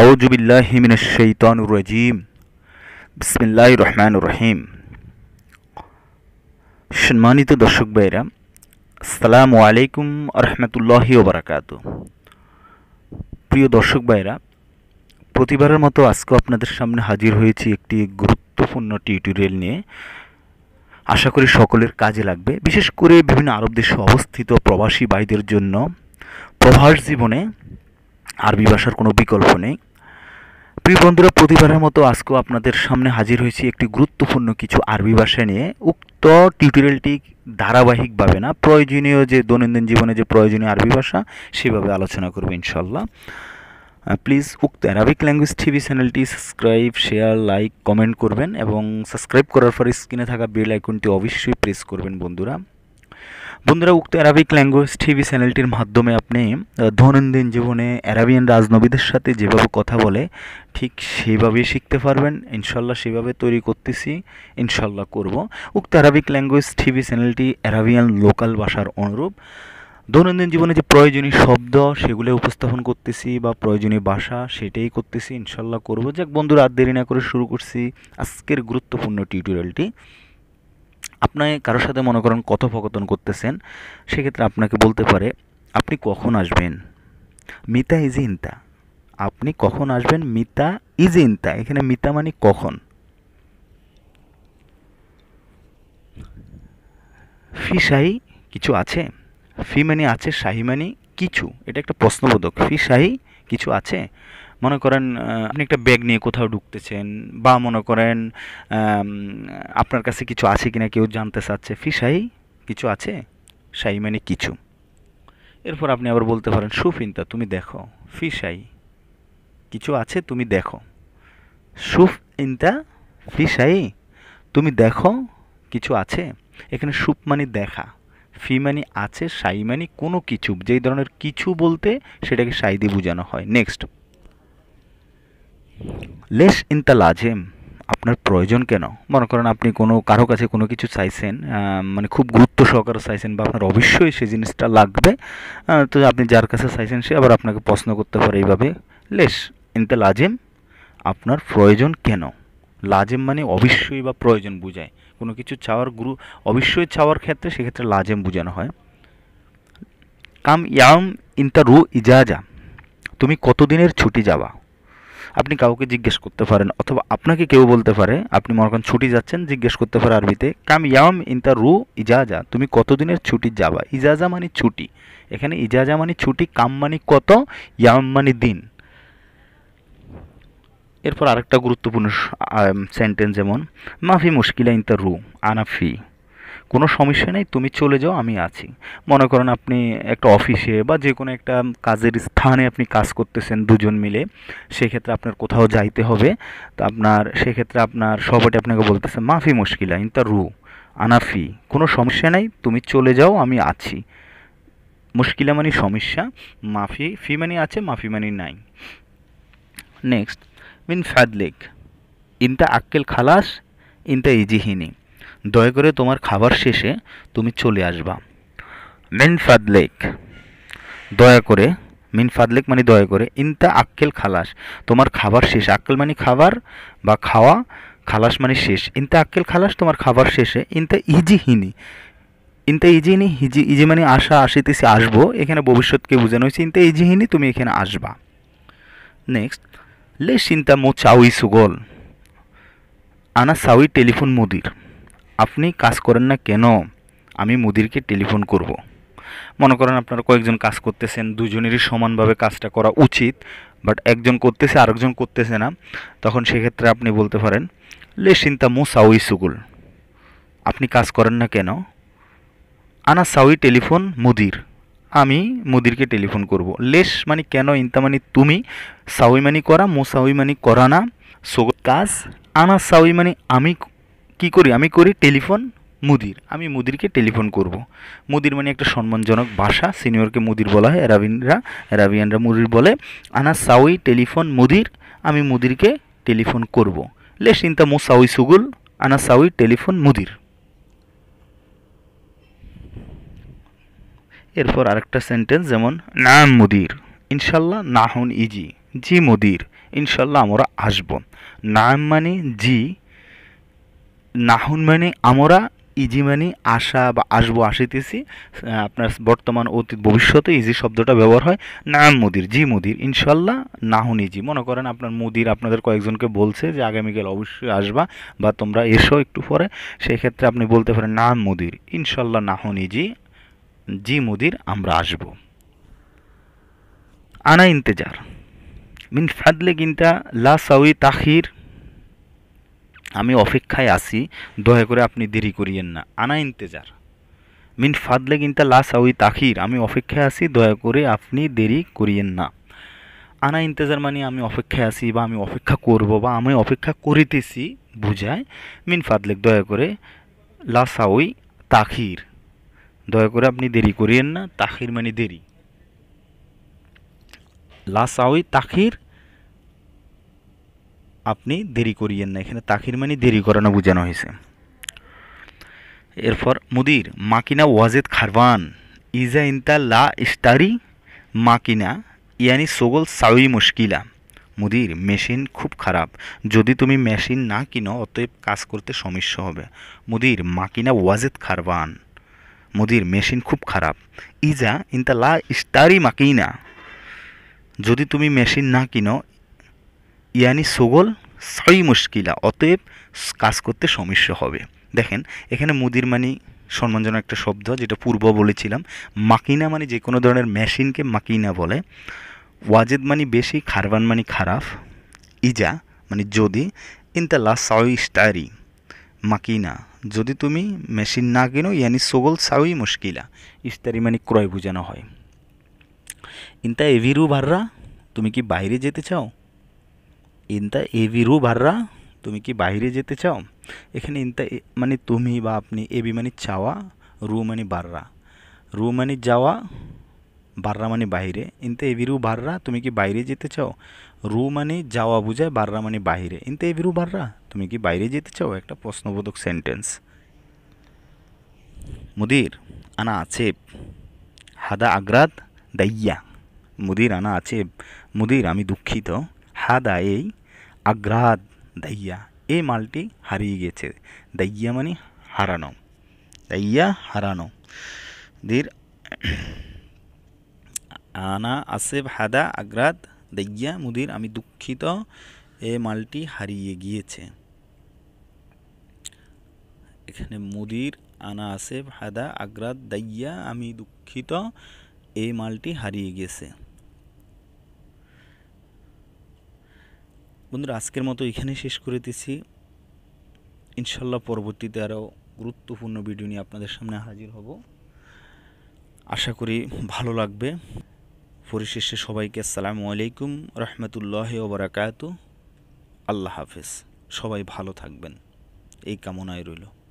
আউজুবিল্লাহিমিন বিসমিল্লা রহমান রহিম সম্মানিত দর্শক ভাইরা সালাম আলাইকুম ও ওবরাকাত প্রিয় দর্শক ভাইরা প্রতিবারের মতো আজকে আপনাদের সামনে হাজির হয়েছি একটি গুরুত্বপূর্ণ টিউটোরিয়াল নিয়ে আশা করি সকলের কাজে লাগবে বিশেষ করে বিভিন্ন আরব দেশে অবস্থিত প্রবাসী ভাইদের জন্য প্রবাস জীবনে আরবি ভাষার কোনো বিকল্প নেই প্রিয় বন্ধুরা প্রতিবারের মতো আজকেও আপনাদের সামনে হাজির হয়েছি একটি গুরুত্বপূর্ণ কিছু আরবি ভাষা নিয়ে উক্ত টিউটোরিয়ালটি ধারাবাহিকভাবে না প্রয়োজনীয় যে দৈনন্দিন জীবনে যে প্রয়োজনীয় আরবি ভাষা সেভাবে আলোচনা করবে ইনশাল্লাহ প্লিজ উক্ত অ্যারাবিক ল্যাঙ্গুয়েজ টিভি চ্যানেলটি সাবস্ক্রাইব শেয়ার লাইক কমেন্ট করবেন এবং সাবস্ক্রাইব করার পর স্ক্রিনে থাকা বেল আইকনটি অবশ্যই প্রেস করবেন বন্ধুরা বন্ধুরা উক্ত অ্যারাবিক ল্যাঙ্গুয়েজ টিভি চ্যানেলটির মাধ্যমে আপনি দৈনন্দিন জীবনে অ্যারাবিয়ান রাজনবীদের সাথে যেভাবে কথা বলে ঠিক সেইভাবেই শিখতে পারবেন ইনশাল্লাহ সেভাবে তৈরি করতেছি ইনশাল্লাহ করব উক্ত অ্যারাবিক ল্যাঙ্গুয়েজ টিভি চ্যানেলটি অ্যারাবিয়ান লোকাল ভাষার অনুরূপ দৈনন্দিন জীবনে যে প্রয়োজনীয় শব্দ সেগুলো উপস্থাপন করতেছি বা প্রয়োজনীয় ভাষা সেটাই করতেছি ইনশাল্লাহ করব যাক বন্ধুরা আর দেরি না করে শুরু করছি আজকের গুরুত্বপূর্ণ টিউটোরিয়ালটি আপনি কারোর সাথে মনে করেন কথোপকথন করতেছেন সেক্ষেত্রে আপনাকে বলতে পারে আপনি কখন আসবেন মিতা ইজ ইন্তা আপনি কখন আসবেন মিতা ইজ ইন্তা এখানে মিতা মানে কখন ফি শাহি কিছু আছে ফি মানে আছে শাহি মানে কিছু এটা একটা প্রশ্নবোধক ফি শাহি কিছু আছে মনে করেন আপনি একটা ব্যাগ নিয়ে কোথাও ঢুকতেছেন বা মনে করেন আপনার কাছে কিছু আছে কিনা কেউ জানতে চাচ্ছে ফিসাই কিছু আছে সাই মানে কিছু এরপর আপনি আবার বলতে পারেন সুফিনতা তুমি দেখো ফিসাই কিছু আছে তুমি দেখো সুফ ইনতা ফিসাই তুমি দেখো কিছু আছে এখানে সুপ মানে দেখা ফি মানে আছে সাই মানে কোনো কিছু যেই ধরনের কিছু বলতে সেটাকে সাই দিয়ে বোঝানো হয় নেক্সট লেস ইনতা লাজেম আপনার প্রয়োজন কেন মনে করেন আপনি কোনো কারো কাছে কোনো কিছু চাইছেন মানে খুব গুরুত্ব সহকারে চাইছেন বা আপনার অবশ্যই সেই জিনিসটা লাগবে তো আপনি যার কাছে চাইছেন সে আবার আপনাকে প্রশ্ন করতে পারে এইভাবে লেস ইনতা লাজেম আপনার প্রয়োজন কেন লাজেম মানে অবশ্যই বা প্রয়োজন বোঝায় কোনো কিছু চাওয়ার গুরু অবশ্যই চাওয়ার ক্ষেত্রে সেক্ষেত্রে লাজেম বোঝানো হয় কাম ইয়াম ইন্তা রু ইজাজা তুমি কতদিনের ছুটি যাবা আপনি কাউকে জিজ্ঞেস করতে পারেন অথবা আপনাকে কেউ বলতে পারে আপনি মনে করেন ছুটি যাচ্ছেন জিজ্ঞেস করতে পারে আরবিতে কাম ইয়াম ইন্তা রু ইজাজা তুমি কতদিনের ছুটি যাবা ইজাজা মানে ছুটি এখানে ইজাজা মানে ছুটি কাম মানে কত ইয়াম মানে দিন এরপর আরেকটা গুরুত্বপূর্ণ সেন্টেন্স যেমন মাফি মুশকিলা ইন্তা রু আনাফি কোনো সমস্যা নেই তুমি চলে যাও আমি আছি মনে করেন আপনি একটা অফিসে বা যে কোনো একটা কাজের স্থানে আপনি কাজ করতেছেন দুজন মিলে সেক্ষেত্রে আপনার কোথাও যাইতে হবে তো আপনার সেক্ষেত্রে আপনার সবটাই আপনাকে বলতেছে মাফি মুশকিলা ইন্তা রু আনাফি কোনো সমস্যা নাই তুমি চলে যাও আমি আছি মুশকিলা মানে সমস্যা মাফি ফি মানে আছে মাফি মানে নাই নেক্সট মিন ফ্যাদলেক ইনতা আক্কেল খালাস ইনতা ইজিহিনী দয়া করে তোমার খাবার শেষে তুমি চলে আসবা মিন ফাদলেক দয়া করে মিন ফাদলেক মানে দয়া করে ইনতা আক্কেল খালাস তোমার খাবার শেষ আক্কেল মানে খাবার বা খাওয়া খালাস মানে শেষ ইনতা আক্কেল খালাস তোমার খাবার শেষে ইনতা ইজিহিনি ইনতে ইজিহিনি হিজি ইজি মানে আশা আসিতেছি আসবো এখানে ভবিষ্যৎকে বোঝানো হয়েছে ইনতে ইজিহিনি তুমি এখানে আসবা নেক্সট লে সিনতা মো চাউই সুগল আনা সাউই টেলিফোন মুদির আপনি কাজ করেন না কেন আমি মুদিরকে টেলিফোন করব। মনে করেন আপনারা কয়েকজন কাজ করতেছেন দুজনেরই সমানভাবে কাজটা করা উচিত বাট একজন করতেছে আরেকজন করতেছে না তখন সেক্ষেত্রে আপনি বলতে পারেন লে মো সাউই সুগুল আপনি কাজ করেন না কেন আনা সাউই টেলিফোন মুদির আমি মুদিরকে টেলিফোন করব। লেশ মানে কেন ইন্তা মানে তুমি সাউই মানে করা সাউই মানে করা না সোগ কাজ আনা সাউই মানে আমি কি করি আমি করি টেলিফোন মুদির আমি মুদিরকে টেলিফোন করব। মুদির মানে একটা সম্মানজনক ভাষা সিনিয়রকে মুদির বলা হয় অ্যারাবিনরা অ্যারাবিয়ানরা মুদির বলে আনা সাউই টেলিফোন মুদির আমি মুদিরকে টেলিফোন করব। লে সিন্তা মু সাউই সুগুল আনা সাউই টেলিফোন মুদির এরপর আরেকটা সেন্টেন্স যেমন না মুদির ইনশাল্লাহ নাহন ইজি জি মুদির ইনশাল্লাহ আমরা আসব নাম মানে জি নাহুন মানে আমরা ইজি মানে আশা বা আসবো আসিতেছি আপনার বর্তমান অতীত ভবিষ্যতে ইজি শব্দটা ব্যবহার হয় নাম মুদির জি মুদির ইনশাল্লাহ নাহুন ইজি মনে করেন আপনার মুদির আপনাদের কয়েকজনকে বলছে যে আগামীকাল অবশ্যই আসবা বা তোমরা এসো একটু পরে সেই ক্ষেত্রে আপনি বলতে পারেন নাম মুদির ইনশাল্লাহ নাহুন ইজি জি মুদির আমরা আসব আনা ইন্তেজার মিন ফাদলে কিন্তা লা সাউই তাখির আমি অপেক্ষায় আছি দয়া করে আপনি দেরি করিয়েন না আনা ইন্তেজার মিন ফাদলে কিন্তা লাস আউই তাখির আমি অপেক্ষায় আসি দয়া করে আপনি দেরি করিয়েন না আনা ইন্তেজার মানে আমি অপেক্ষায় আছি বা আমি অপেক্ষা করব বা আমি অপেক্ষা করিতেছি বুঝায় মিন ফাদলেক দয়া করে লাসাউই তাখির দয়া করে আপনি দেরি করিয়েন না তাখির মানে দেরি লাসাউই তাখির আপনি দেরি করিয়েন না এখানে তাখির মানে দেরি করানো বোঝানো হয়েছে এরপর মুদির মাকিনা ওয়াজেদ খারবান ইজা ইন্তা লা ইস্তারি মাকিনা ইয়ানি সোগল সাউই মুশকিলা মুদির মেশিন খুব খারাপ যদি তুমি মেশিন না কিনো অতএব কাজ করতে সমস্যা হবে মুদির মাকিনা ওয়াজেদ খারবান মুদির মেশিন খুব খারাপ ইজা ইন্তা লা ইস্তারি মাকিনা যদি তুমি মেশিন না কিনো ইয়ানি সুগল সই মুশকিলা অতএব কাজ করতে সমস্যা হবে দেখেন এখানে মুদির মানি সম্মানজনক একটা শব্দ যেটা পূর্ব বলেছিলাম মাকিনা মানে যে কোনো ধরনের মেশিনকে মাকিনা বলে ওয়াজেদ মানি বেশি খারবান মানি খারাপ ইজা মানে যদি ইনতালা সাউই স্টারি মাকিনা যদি তুমি মেশিন না কেনো ইয়ানি সোগল সাউই মুশকিলা ইস্তারি মানে ক্রয় বোঝানো হয় ইনতা এভিরু ভাররা তুমি কি বাইরে যেতে চাও ইনতা এবি রু ভাররা তুমি কি বাইরে যেতে চাও এখানে ইনতা মানে তুমি বা আপনি এবি মানে চাওয়া রু মানে বাররা রু মানে যাওয়া বাররা মানে বাইরে ইনতে রু বাররা তুমি কি বাইরে যেতে চাও রু মানে যাওয়া বুঝায় বাররা মানে বাইরে ইনতে রু বাররা তুমি কি বাইরে যেতে চাও একটা প্রশ্নবোধক সেন্টেন্স মুদির আনা আছে হাদা আগ্রাত দাইয়া মুদির আনা আছে মুদির আমি দুঃখিত হাদা এই আগ্রাদ দাইয়া এই মালটি হারিয়ে গেছে দাইয়া মানে হারানো দাইয়া হারানো দের আনা আসেব হাদা আগ্রাদ দাইয়া মুদির আমি দুঃখিত এ মালটি হারিয়ে গিয়েছে এখানে মুদির আনা আসেব হাদা আগ্রাদ দাইয়া আমি দুঃখিত এই মালটি হারিয়ে গেছে বন্ধুরা আজকের মতো এখানে শেষ করে দিছি ইনশাল্লাহ পরবর্তীতে আরও গুরুত্বপূর্ণ ভিডিও নিয়ে আপনাদের সামনে হাজির হব আশা করি ভালো লাগবে পরিশেষে সবাইকে আসসালামু আলাইকুম রহমতুল্লাহ ওবরাকাত আল্লাহ হাফেজ সবাই ভালো থাকবেন এই কামনায় রইল